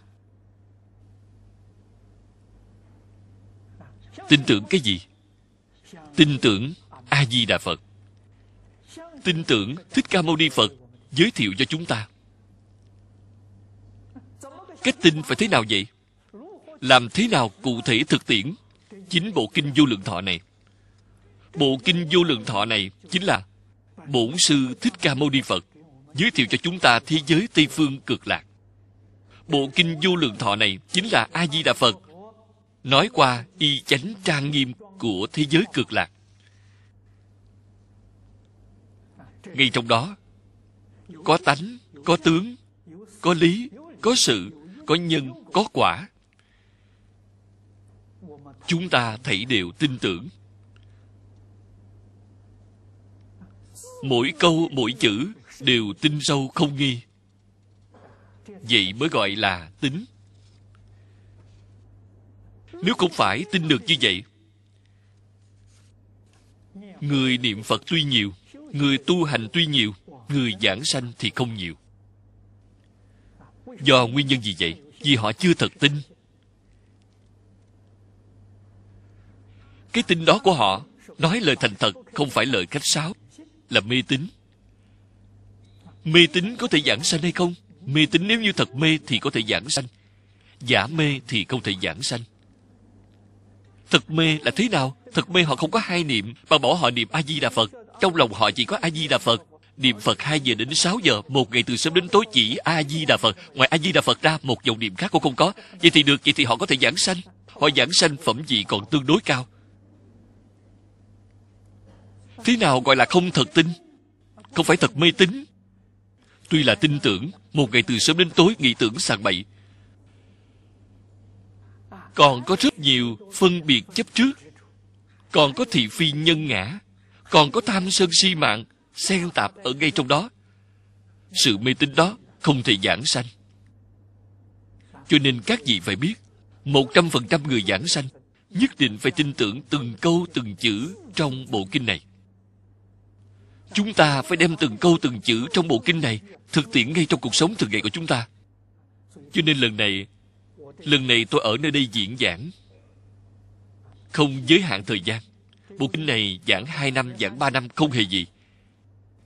Tin tưởng cái gì? Tin tưởng A-di-đà Phật. Tin tưởng Thích Ca Mâu Ni Phật giới thiệu cho chúng ta. Cách tin phải thế nào vậy? Làm thế nào cụ thể thực tiễn chính bộ kinh vô lượng thọ này bộ kinh vô lượng thọ này chính là bổn sư thích ca mâu ni phật giới thiệu cho chúng ta thế giới tây phương cực lạc bộ kinh vô lượng thọ này chính là a di đà phật nói qua y chánh trang nghiêm của thế giới cực lạc ngay trong đó có tánh có tướng có lý có sự có nhân có quả chúng ta thảy đều tin tưởng mỗi câu mỗi chữ đều tin sâu không nghi vậy mới gọi là tính nếu không phải tin được như vậy người niệm phật tuy nhiều người tu hành tuy nhiều người giảng sanh thì không nhiều do nguyên nhân gì vậy vì họ chưa thật tin cái tin đó của họ nói lời thành thật không phải lời khách sáo là mê tín mê tín có thể giảng sanh hay không mê tín nếu như thật mê thì có thể giảng sanh giả mê thì không thể giảng sanh thật mê là thế nào thật mê họ không có hai niệm mà bỏ họ niệm a di đà phật trong lòng họ chỉ có a di đà phật niệm phật 2 giờ đến 6 giờ một ngày từ sớm đến tối chỉ a di đà phật ngoài a di đà phật ra một dòng niệm khác cũng không có vậy thì được vậy thì họ có thể giảng sanh họ giảng sanh phẩm vị còn tương đối cao thế nào gọi là không thật tin không phải thật mê tín tuy là tin tưởng một ngày từ sớm đến tối nghĩ tưởng sàng bậy còn có rất nhiều phân biệt chấp trước còn có thị phi nhân ngã còn có tham sân si mạng xen tạp ở ngay trong đó sự mê tín đó không thể giảng sanh cho nên các vị phải biết một trăm phần trăm người giảng sanh nhất định phải tin tưởng từng câu từng chữ trong bộ kinh này Chúng ta phải đem từng câu từng chữ trong bộ kinh này thực tiễn ngay trong cuộc sống thường ngày của chúng ta. Cho nên lần này, lần này tôi ở nơi đây diễn giảng. Không giới hạn thời gian. Bộ kinh này giảng hai năm, giảng ba năm không hề gì.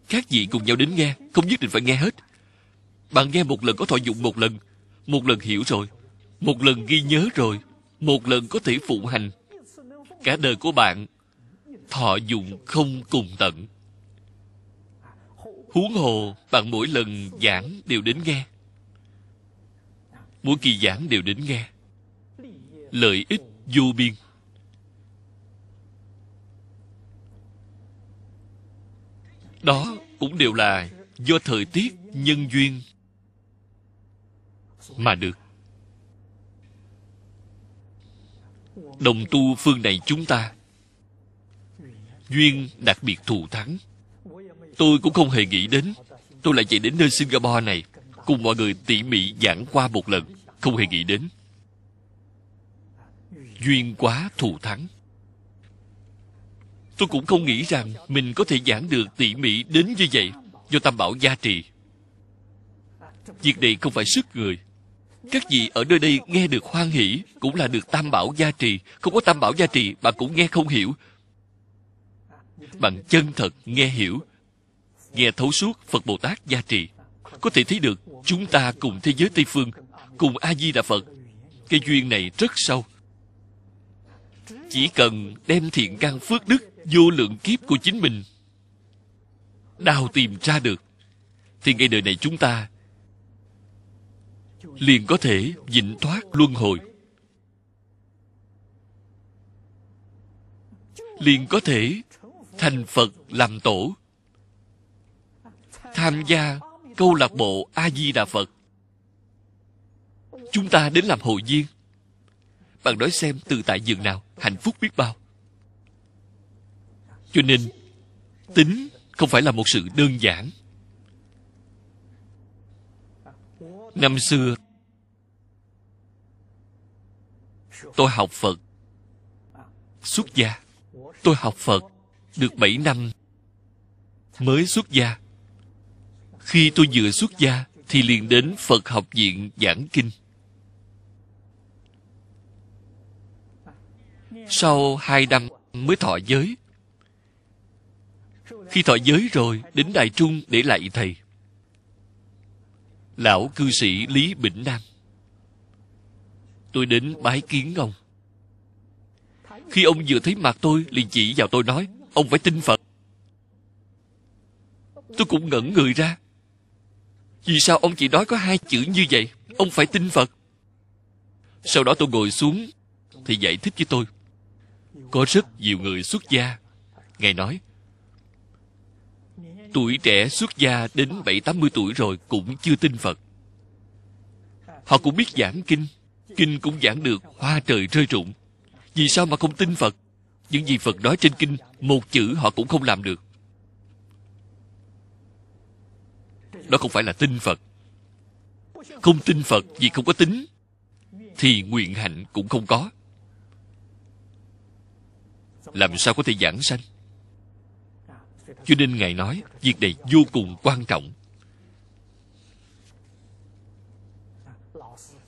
Các vị cùng nhau đến nghe, không nhất định phải nghe hết. Bạn nghe một lần có thọ dụng một lần, một lần hiểu rồi, một lần ghi nhớ rồi, một lần có thể phụ hành. Cả đời của bạn thọ dụng không cùng tận huống hồ bạn mỗi lần giảng đều đến nghe mỗi kỳ giảng đều đến nghe lợi ích vô biên đó cũng đều là do thời tiết nhân duyên mà được đồng tu phương này chúng ta duyên đặc biệt thù thắng Tôi cũng không hề nghĩ đến Tôi lại chạy đến nơi Singapore này Cùng mọi người tỉ mỉ giảng qua một lần Không hề nghĩ đến Duyên quá thù thắng Tôi cũng không nghĩ rằng Mình có thể giảng được tỉ mỉ đến như vậy Do Tam Bảo gia trì Việc này không phải sức người Các vị ở nơi đây nghe được hoan hỷ Cũng là được Tam Bảo gia trì Không có Tam Bảo gia trì Bạn cũng nghe không hiểu bằng chân thật nghe hiểu nghe thấu suốt phật bồ tát gia trì, có thể thấy được chúng ta cùng thế giới tây phương cùng a di đà phật cái duyên này rất sâu chỉ cần đem thiện căn phước đức vô lượng kiếp của chính mình đào tìm ra được thì ngay đời này chúng ta liền có thể vĩnh thoát luân hồi liền có thể thành phật làm tổ tham gia câu lạc bộ a di đà phật chúng ta đến làm hội viên bạn nói xem từ tại giường nào hạnh phúc biết bao cho nên tính không phải là một sự đơn giản năm xưa tôi học phật xuất gia tôi học phật được 7 năm mới xuất gia khi tôi vừa xuất gia thì liền đến Phật học viện giảng kinh. Sau hai năm mới thọ giới. Khi thọ giới rồi, đến Đại Trung để lại thầy. Lão cư sĩ Lý Bỉnh Nam. Tôi đến bái kiến ông. Khi ông vừa thấy mặt tôi, liền chỉ vào tôi nói, ông phải tin Phật. Tôi cũng ngẩn người ra, vì sao ông chỉ nói có hai chữ như vậy Ông phải tin Phật Sau đó tôi ngồi xuống Thì giải thích với tôi Có rất nhiều người xuất gia Ngài nói Tuổi trẻ xuất gia đến 7-80 tuổi rồi Cũng chưa tin Phật Họ cũng biết giảng kinh Kinh cũng giảng được hoa trời rơi rụng Vì sao mà không tin Phật Những gì Phật nói trên kinh Một chữ họ cũng không làm được đó không phải là tin phật không tin phật vì không có tính thì nguyện hạnh cũng không có làm sao có thể giảng sanh cho nên ngài nói việc này vô cùng quan trọng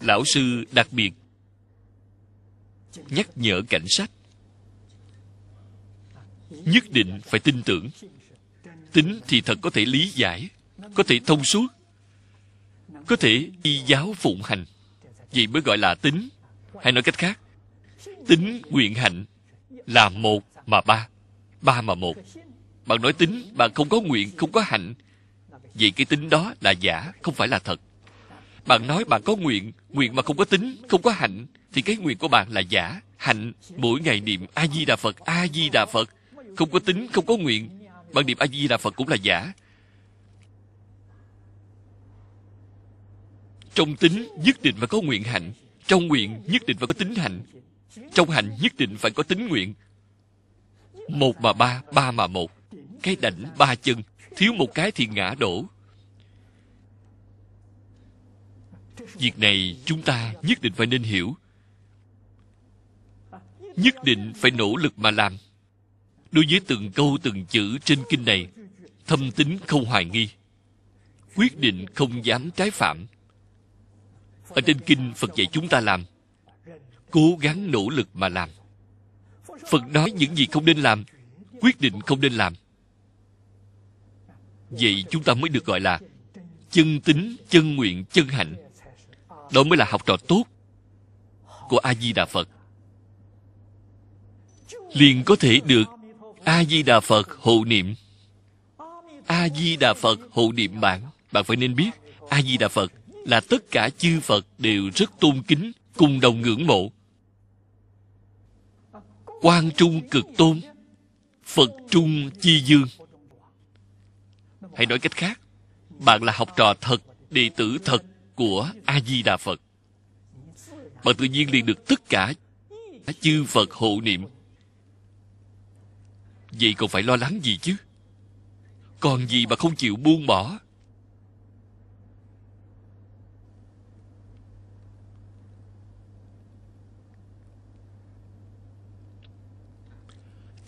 lão sư đặc biệt nhắc nhở cảnh sát nhất định phải tin tưởng tính thì thật có thể lý giải có thể thông suốt có thể y giáo phụng hành vậy mới gọi là tính hay nói cách khác tính nguyện hạnh là một mà ba ba mà một bạn nói tính bạn không có nguyện không có hạnh vậy cái tính đó là giả không phải là thật bạn nói bạn có nguyện nguyện mà không có tính không có hạnh thì cái nguyện của bạn là giả hạnh mỗi ngày niệm a di đà phật a di đà phật không có tính không có nguyện bạn niệm a di đà phật cũng là giả trong tính nhất định phải có nguyện hạnh trong nguyện nhất định phải có tính hạnh trong hạnh nhất định phải có tính nguyện một mà ba ba mà một cái đảnh ba chân thiếu một cái thì ngã đổ việc này chúng ta nhất định phải nên hiểu nhất định phải nỗ lực mà làm đối với từng câu từng chữ trên kinh này thâm tín không hoài nghi quyết định không dám trái phạm ở trên kinh phật dạy chúng ta làm cố gắng nỗ lực mà làm phật nói những gì không nên làm quyết định không nên làm vậy chúng ta mới được gọi là chân tính chân nguyện chân hạnh đó mới là học trò tốt của a di đà phật liền có thể được a di đà phật hộ niệm a di đà phật hộ niệm bạn bạn phải nên biết a di đà phật là tất cả chư Phật đều rất tôn kính, cùng đồng ngưỡng mộ. Quan trung cực tôn, Phật trung chi dương. Hãy nói cách khác, bạn là học trò thật, đệ tử thật của A-di-đà Phật. Bạn tự nhiên liền được tất cả chư Phật hộ niệm. Vậy còn phải lo lắng gì chứ? Còn gì mà không chịu buông bỏ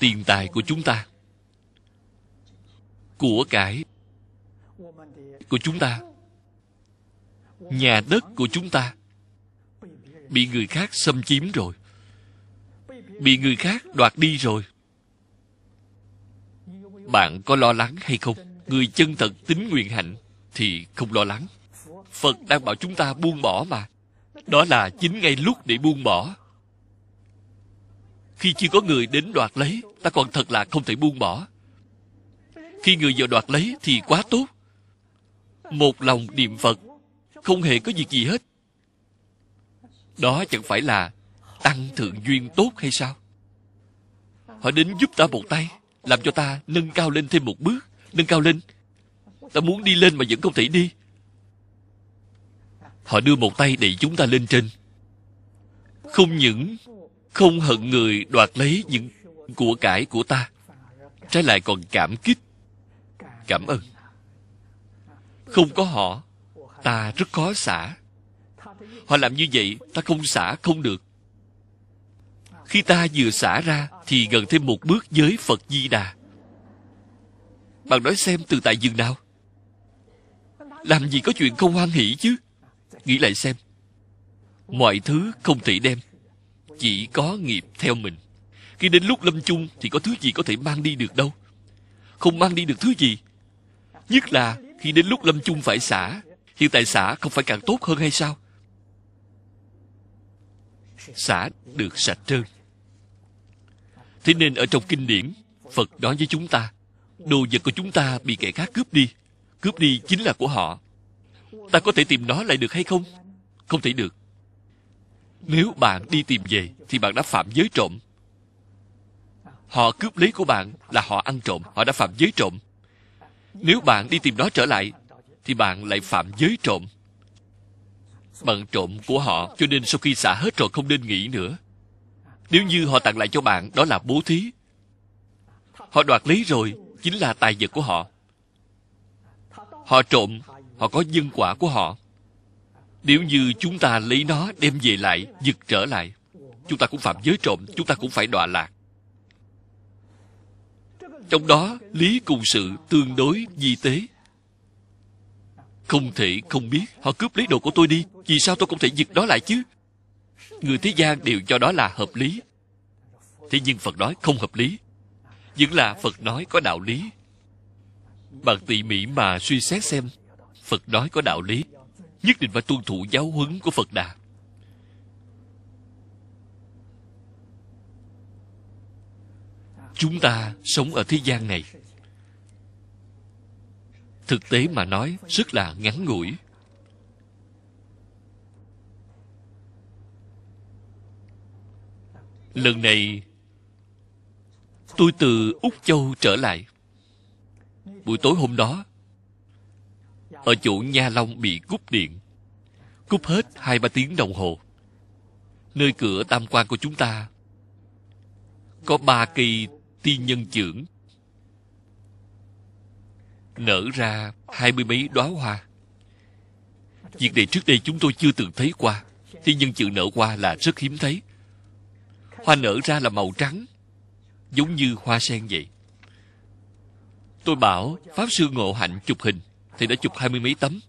tiền tài của chúng ta của cải của chúng ta nhà đất của chúng ta bị người khác xâm chiếm rồi bị người khác đoạt đi rồi bạn có lo lắng hay không người chân thật tính nguyện hạnh thì không lo lắng phật đang bảo chúng ta buông bỏ mà đó là chính ngay lúc để buông bỏ khi chưa có người đến đoạt lấy Ta còn thật là không thể buông bỏ Khi người vào đoạt lấy thì quá tốt Một lòng niệm Phật Không hề có việc gì hết Đó chẳng phải là Tăng thượng duyên tốt hay sao Họ đến giúp ta một tay Làm cho ta nâng cao lên thêm một bước Nâng cao lên Ta muốn đi lên mà vẫn không thể đi Họ đưa một tay để chúng ta lên trên Không những không hận người đoạt lấy những của cải của ta trái lại còn cảm kích cảm ơn không có họ ta rất khó xả họ làm như vậy ta không xả không được khi ta vừa xả ra thì gần thêm một bước với phật di đà bạn nói xem từ tại giường nào làm gì có chuyện không hoan hỷ chứ nghĩ lại xem mọi thứ không thể đem chỉ có nghiệp theo mình khi đến lúc lâm chung thì có thứ gì có thể mang đi được đâu không mang đi được thứ gì nhất là khi đến lúc lâm chung phải xả hiện tại xả không phải càng tốt hơn hay sao xả được sạch trơn thế nên ở trong kinh điển phật nói với chúng ta đồ vật của chúng ta bị kẻ khác cướp đi cướp đi chính là của họ ta có thể tìm nó lại được hay không không thể được nếu bạn đi tìm về thì bạn đã phạm giới trộm họ cướp lấy của bạn là họ ăn trộm họ đã phạm giới trộm nếu bạn đi tìm nó trở lại thì bạn lại phạm giới trộm bạn trộm của họ cho nên sau khi xả hết rồi không nên nghĩ nữa nếu như họ tặng lại cho bạn đó là bố thí họ đoạt lấy rồi chính là tài vật của họ họ trộm họ có nhân quả của họ nếu như chúng ta lấy nó đem về lại giật trở lại chúng ta cũng phạm giới trộm chúng ta cũng phải đọa lạc trong đó lý cùng sự tương đối di tế không thể không biết họ cướp lấy đồ của tôi đi vì sao tôi không thể giật đó lại chứ người thế gian đều cho đó là hợp lý thế nhưng phật nói không hợp lý vẫn là phật nói có đạo lý bạn tỉ mỉ mà suy xét xem phật nói có đạo lý nhất định phải tuân thủ giáo huấn của Phật Đà. Chúng ta sống ở thế gian này Thực tế mà nói rất là ngắn ngủi Lần này Tôi từ Úc Châu trở lại Buổi tối hôm đó ở chỗ nha long bị cúp điện cúp hết hai ba tiếng đồng hồ nơi cửa tam quan của chúng ta có ba cây tiên nhân trưởng nở ra hai mươi mấy đóa hoa việc này trước đây chúng tôi chưa từng thấy qua tiên nhân trưởng nở qua là rất hiếm thấy hoa nở ra là màu trắng giống như hoa sen vậy tôi bảo pháp sư ngộ hạnh chụp hình thì đã chụp hai mươi mấy tấm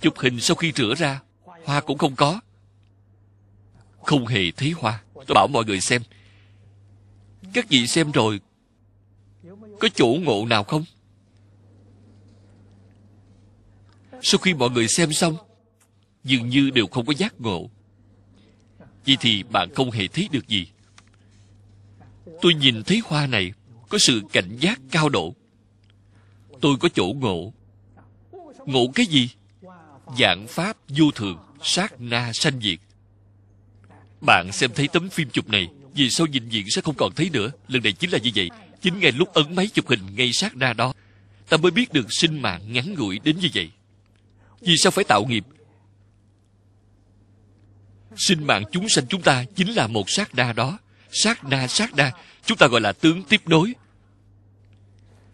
chụp hình sau khi rửa ra hoa cũng không có không hề thấy hoa tôi bảo mọi người xem các vị xem rồi có chỗ ngộ nào không sau khi mọi người xem xong dường như đều không có giác ngộ vì thì bạn không hề thấy được gì tôi nhìn thấy hoa này có sự cảnh giác cao độ tôi có chỗ ngộ ngộ cái gì dạng pháp vô thường sát na sanh diệt bạn xem thấy tấm phim chụp này vì sao nhìn diện sẽ không còn thấy nữa lần này chính là như vậy chính ngay lúc ấn máy chụp hình ngay sát na đó ta mới biết được sinh mạng ngắn ngủi đến như vậy vì sao phải tạo nghiệp sinh mạng chúng sanh chúng ta chính là một sát na đó sát na sát na chúng ta gọi là tướng tiếp nối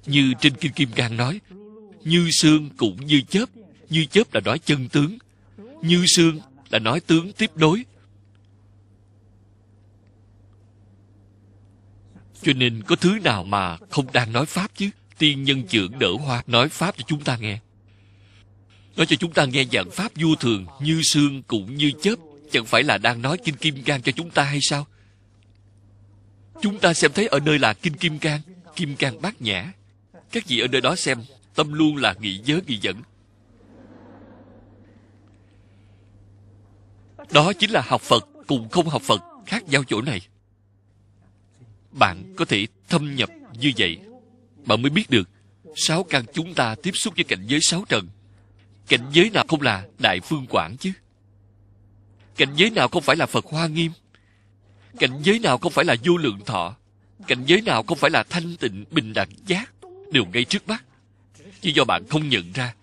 như trên kinh kim cang nói như xương cũng như chớp như chớp là nói chân tướng như xương là nói tướng tiếp đối cho nên có thứ nào mà không đang nói pháp chứ tiên nhân trưởng đỡ hoa nói pháp cho chúng ta nghe nói cho chúng ta nghe dạng pháp vô thường như xương cũng như chớp chẳng phải là đang nói kinh kim cang cho chúng ta hay sao chúng ta xem thấy ở nơi là kinh kim cang kim cang bát nhã các vị ở nơi đó xem, tâm luôn là nghĩ giới nghĩ dẫn. Đó chính là học Phật cùng không học Phật khác nhau chỗ này. Bạn có thể thâm nhập như vậy, bạn mới biết được sáu căn chúng ta tiếp xúc với cảnh giới sáu trần. Cảnh giới nào không là Đại Phương Quảng chứ? Cảnh giới nào không phải là Phật Hoa Nghiêm? Cảnh giới nào không phải là vô lượng thọ? Cảnh giới nào không phải là thanh tịnh bình đẳng giác? đều ngay trước mắt chỉ do bạn không nhận ra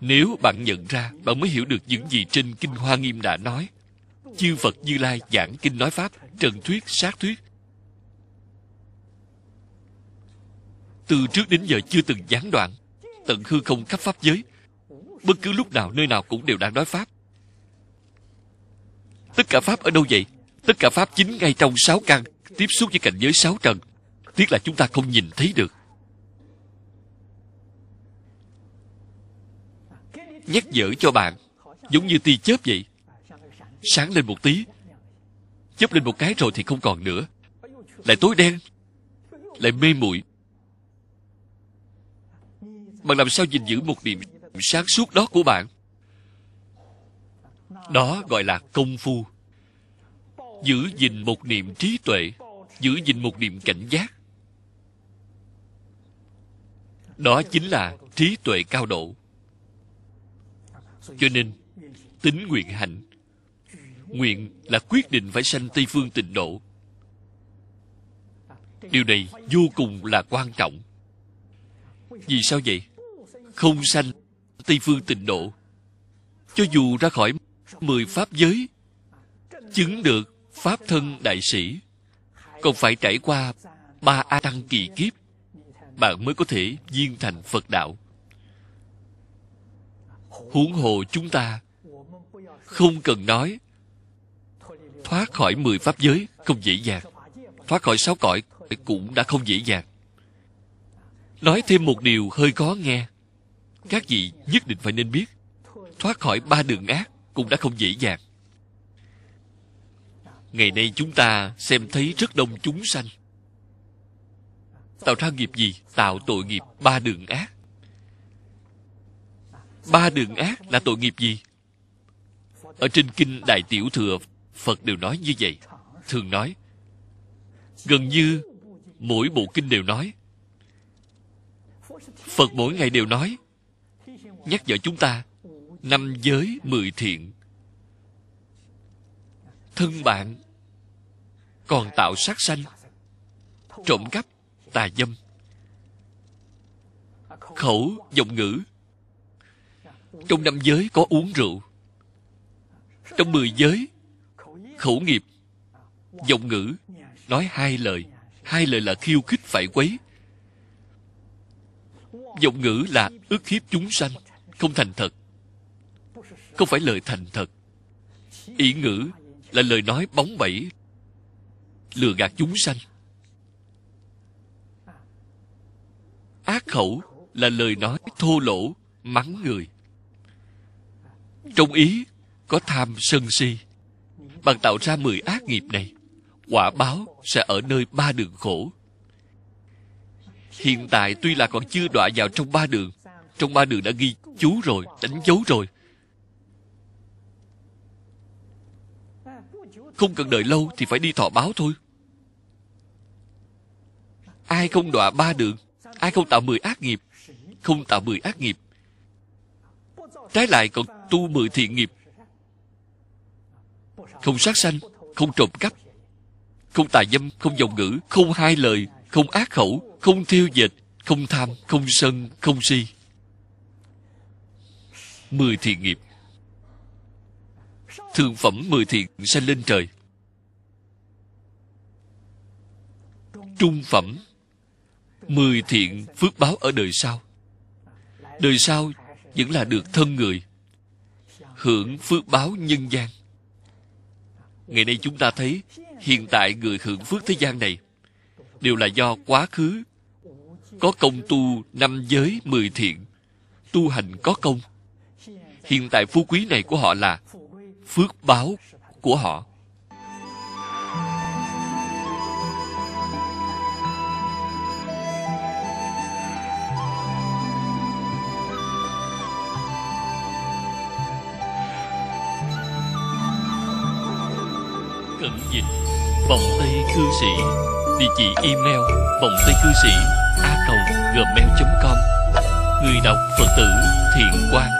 nếu bạn nhận ra bạn mới hiểu được những gì trên kinh hoa nghiêm đã nói chư phật như lai giảng kinh nói pháp trần thuyết sát thuyết từ trước đến giờ chưa từng gián đoạn tận hư không khắp pháp giới bất cứ lúc nào nơi nào cũng đều đang nói pháp tất cả pháp ở đâu vậy tất cả pháp chính ngay trong sáu căn tiếp xúc với cảnh giới sáu trần tiếc là chúng ta không nhìn thấy được nhắc nhở cho bạn giống như tia chớp vậy sáng lên một tí chớp lên một cái rồi thì không còn nữa lại tối đen lại mê muội bạn làm sao gìn giữ một niềm sáng suốt đó của bạn đó gọi là công phu giữ gìn một niềm trí tuệ giữ gìn một niềm cảnh giác đó chính là trí tuệ cao độ cho nên tính nguyện hạnh nguyện là quyết định phải sanh tây phương tịnh độ điều này vô cùng là quan trọng vì sao vậy không sanh tây phương tịnh độ cho dù ra khỏi mười pháp giới chứng được pháp thân đại sĩ còn phải trải qua ba a tăng kỳ kiếp bạn mới có thể viên thành phật đạo huống hồ chúng ta không cần nói thoát khỏi mười pháp giới không dễ dàng thoát khỏi sáu cõi cũng đã không dễ dàng nói thêm một điều hơi khó nghe các vị nhất định phải nên biết thoát khỏi ba đường ác cũng đã không dễ dàng ngày nay chúng ta xem thấy rất đông chúng sanh Tạo ra nghiệp gì? Tạo tội nghiệp ba đường ác. Ba đường ác là tội nghiệp gì? Ở trên Kinh Đại Tiểu Thừa, Phật đều nói như vậy. Thường nói, gần như mỗi bộ kinh đều nói. Phật mỗi ngày đều nói, nhắc nhở chúng ta, năm giới mười thiện. Thân bạn còn tạo sát sanh, trộm cắp, tà dâm khẩu giọng ngữ trong năm giới có uống rượu trong mười giới khẩu nghiệp giọng ngữ nói hai lời hai lời là khiêu khích phải quấy giọng ngữ là ức hiếp chúng sanh không thành thật không phải lời thành thật ý ngữ là lời nói bóng bẩy lừa gạt chúng sanh ác khẩu là lời nói thô lỗ mắng người trong ý có tham sân si bằng tạo ra mười ác nghiệp này quả báo sẽ ở nơi ba đường khổ hiện tại tuy là còn chưa đọa vào trong ba đường trong ba đường đã ghi chú rồi đánh dấu rồi không cần đợi lâu thì phải đi thọ báo thôi ai không đọa ba đường ai không tạo mười ác nghiệp không tạo mười ác nghiệp trái lại còn tu mười thiện nghiệp không sát sanh không trộm cắp không tà dâm không dòng ngữ không hai lời không ác khẩu không thiêu dệt không tham không sân không si mười thiện nghiệp thượng phẩm mười thiện sanh lên trời trung phẩm mười thiện phước báo ở đời sau đời sau vẫn là được thân người hưởng phước báo nhân gian ngày nay chúng ta thấy hiện tại người hưởng phước thế gian này đều là do quá khứ có công tu năm giới mười thiện tu hành có công hiện tại phú quý này của họ là phước báo của họ cư sĩ Địa chỉ email vòng tay cư sĩ a cầu gmail.com Người đọc Phật tử Thiện quan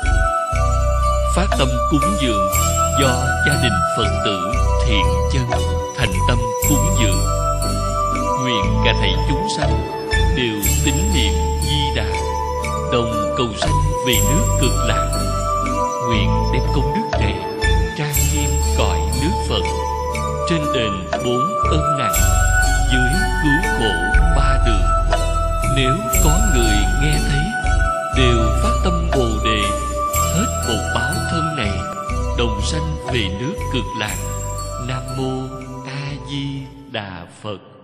Phát tâm cúng dường do gia đình Phật tử Thiện Chân thành tâm cúng dường Nguyện cả thầy chúng sanh đều tín niệm di đà đồng cầu sanh về nước cực lạc nguyện đem công đức này trang nghiêm cõi nước phật trên đền bốn ân nặng dưới cứu khổ ba đường nếu có người nghe thấy đều phát tâm bồ đề hết khổ báo thân này đồng sanh về nước cực lạc nam mô a di đà phật